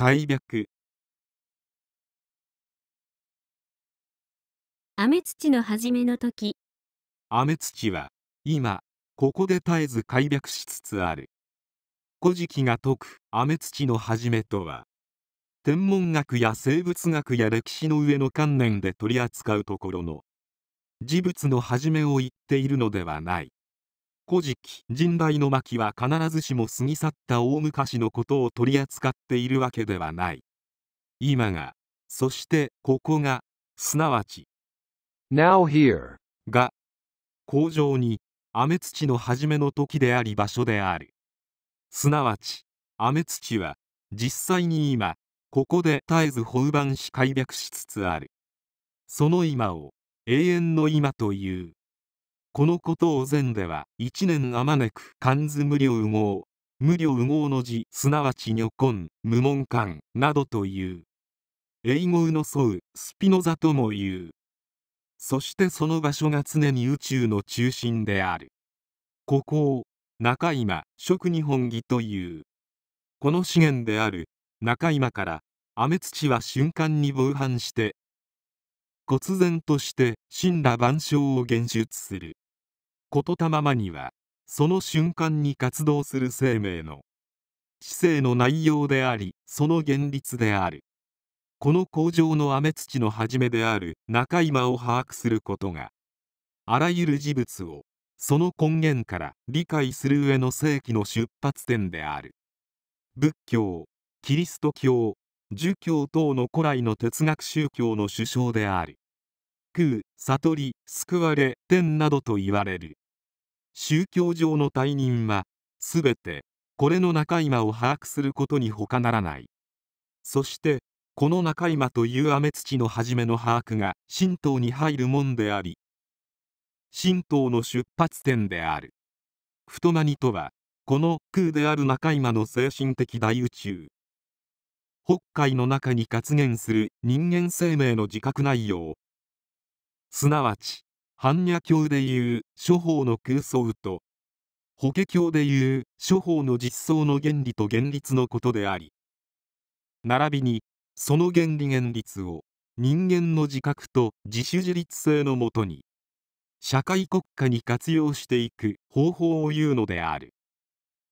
開闢雨土の初めの時雨土は今ここで絶えず開脈しつつある古事記が説く雨土の初めとは天文学や生物学や歴史の上の観念で取り扱うところの事物の初めを言っているのではない古事記神代の巻は必ずしも過ぎ去った大昔のことを取り扱っているわけではない今がそしてここがすなわち Now here が工場に雨土の初めの時であり場所であるすなわち雨土は実際に今ここで絶えず翻盤し解略しつつあるその今を永遠の今というこのことを禅では一年あまねく漢図無量右往無量右往の字すなわち女根無門漢などという英語のそうスピノザともいうそしてその場所が常に宇宙の中心であるここを中今食日本儀というこの資源である中今から雨土は瞬間に防犯して忽然として神羅万象を現出することたままにはその瞬間に活動する生命の知性の内容でありその現立であるこの工場の雨土の始めである中今を把握することがあらゆる事物をその根源から理解する上の世紀の出発点である仏教キリスト教儒教等の古来の哲学宗教の首相であるう悟り救われ天などと言われる宗教上の退任は全てこれの中今を把握することに他ならないそしてこの中今という雨土の初めの把握が神道に入るもんであり神道の出発点である太間にとはこの空である中今の精神的大宇宙北海の中に活現する人間生命の自覚内容すなわち般若教でいう諸法の空想と法華経でいう諸法の実相の原理と現律のことであり並びにその原理現律を人間の自覚と自主自立性のもとに社会国家に活用していく方法を言うのである